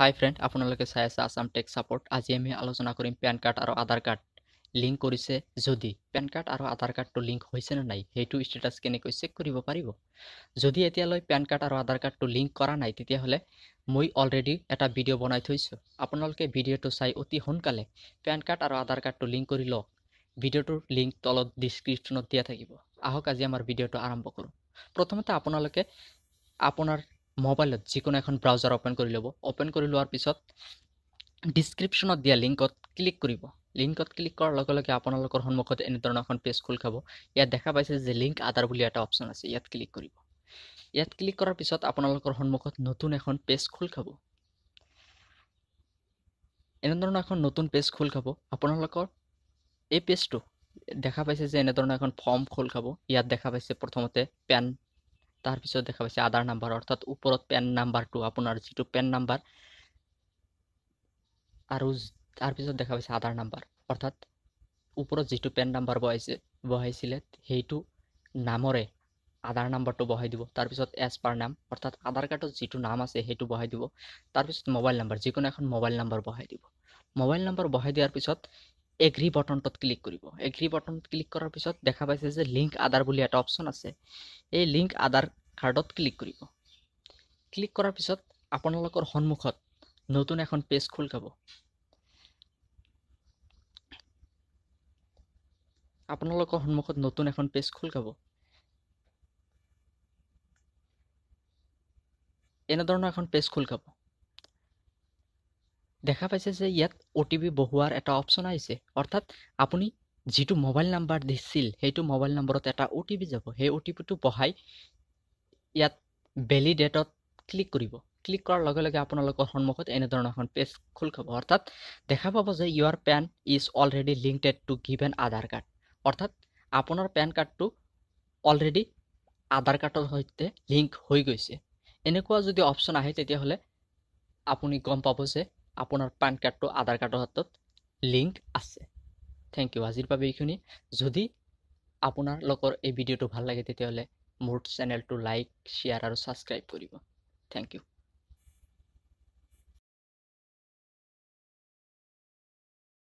হাই friend আপোনালোকে চাই আছে আছাম টেক ছাপৰ্ট আজি আমি আলোচনা কৰিম পেন কাৰ্ড আৰু আধাৰ কাৰ্ড লিংক কৰিছে যদি পেন কাৰ্ড আৰু আধাৰ কাৰ্ডটো লিংক হৈছে নে নাই সেইটো ষ্টেটাছ কেনেকৈ চেক কৰিব পাৰিব যদি এতিয়ালৈ পেন কাৰ্ড আৰু আধাৰ কাৰ্ডটো লিংক কৰা নাই তেতিয়াহ'লে মই অলৰেডি এটা ভিডিঅ' বনাই থৈছোঁ আপোনালোকে ভিডিঅ'টো চাই অতি সোনকালে পেন কাৰ্ড আৰু আধাৰ কাৰ্ডটো লিংক কৰি লওক ভিডিঅ'টোৰ লিংক তলত ডিছক্ৰিপশ্যনত দিয়া থাকিব আহক আজি আমাৰ ভিডিঅ'টো আৰম্ভ কৰোঁ প্ৰথমতে আপোনালোকে আপোনাৰ মোবাইলত যিকোনো এখন ব্ৰাউজাৰ অ'পেন কৰি ল'ব অ'পেন কৰি লোৱাৰ পিছত ডিছক্ৰিপশ্যনত দিয়া লিংকত ক্লিক কৰিব লিংকত ক্লিক কৰাৰ লগে লগে আপোনালোকৰ সন্মুখত এনেধৰণৰ এখন পেজ খোল খাব ইয়াত দেখা পাইছে যে লিংক আধাৰ বুলি এটা অপশ্যন আছে ইয়াত ক্লিক কৰিব ইয়াত ক্লিক কৰাৰ পিছত আপোনালোকৰ সন্মুখত নতুন এখন পেজ খোল খাব এনেধৰণৰ এখন নতুন পেজ খোল খাব আপোনালোকৰ এই পেজটো দেখা পাইছে যে এনেধৰণৰ এখন ফৰ্ম খোল খাব ইয়াত দেখা পাইছে প্ৰথমতে পেন তাৰপিছত দেখা পাইছে আধাৰ নাম্বাৰ অৰ্থাৎ ওপৰত পেন নাম্বাৰটো আপোনাৰ যিটো পেন নাম্বাৰ আৰু তাৰপিছত দেখা পাইছে আধাৰ নাম্বাৰ অৰ্থাৎ ওপৰত যিটো পেন নাম্বাৰ বহাইছে বহাইছিলে সেইটো নামৰে আধাৰ নাম্বাৰটো বহাই দিব তাৰপিছত এছ পাৰ নাম অৰ্থাৎ আধাৰ কাৰ্ডত যিটো নাম আছে সেইটো বহাই দিব তাৰপিছত মোবাইল নাম্বাৰ যিকোনো এখন মোবাইল নাম্বাৰ বহাই দিব মোবাইল নাম্বাৰ বহাই দিয়াৰ পিছত এগ্ৰি বটনটোত ক্লিক কৰিব এগ্ৰি বটনত ক্লিক কৰাৰ পিছত দেখা পাইছে যে লিংক আধাৰ বুলি এটা অপশ্যন আছে এই লিংক আধাৰ কাৰ্ডত ক্লিক কৰিব ক্লিক কৰাৰ পিছত আপোনালোকৰ সন্মুখত নতুন এখন পেজ খোল খাব আপোনালোকৰ সন্মুখত নতুন এখন পেজ খোল খাব এনেধৰণৰ এখন পেজ খোল খাব দেখা পাইছে যে ইয়াত অ' টি পি বহোৱাৰ এটা অপশ্যন আহিছে অৰ্থাৎ আপুনি যিটো মোবাইল নাম্বাৰ দিছিল সেইটো মোবাইল নম্বৰত এটা অ' টি পি যাব সেই অ' টি পিটো বহাই ইয়াত ভেলিডেটত ক্লিক কৰিব ক্লিক কৰাৰ লগে লগে আপোনালোকৰ সন্মুখত এনেধৰণৰ এখন পেজ খোল খাব অৰ্থাৎ দেখা পাব যে your PAN is already linked to given Aadhaar card অৰ্থাৎ আপোনাৰ পেন কাৰ্ডটো অলৰেডি আধাৰ কাৰ্ডৰ সৈতে লিংক হৈ গৈছে এনেকুৱা যদি অপশ্যন আহে তেতিয়াহ'লে আপুনি গম পাব যে আপোনাৰ পান কাৰ্ডটো আধাৰ কাৰ্ডৰ হাতত লিংক আছে থেংক ইউ আজিৰ বাবে এইখিনি যদি আপোনালোকৰ এই ভিডিঅ'টো ভাল লাগে তেতিয়াহ'লে মোৰ চেনেলটো লাইক শ্বেয়াৰ আৰু ছাবস্ক্ৰাইব কৰিব থেংক ইউ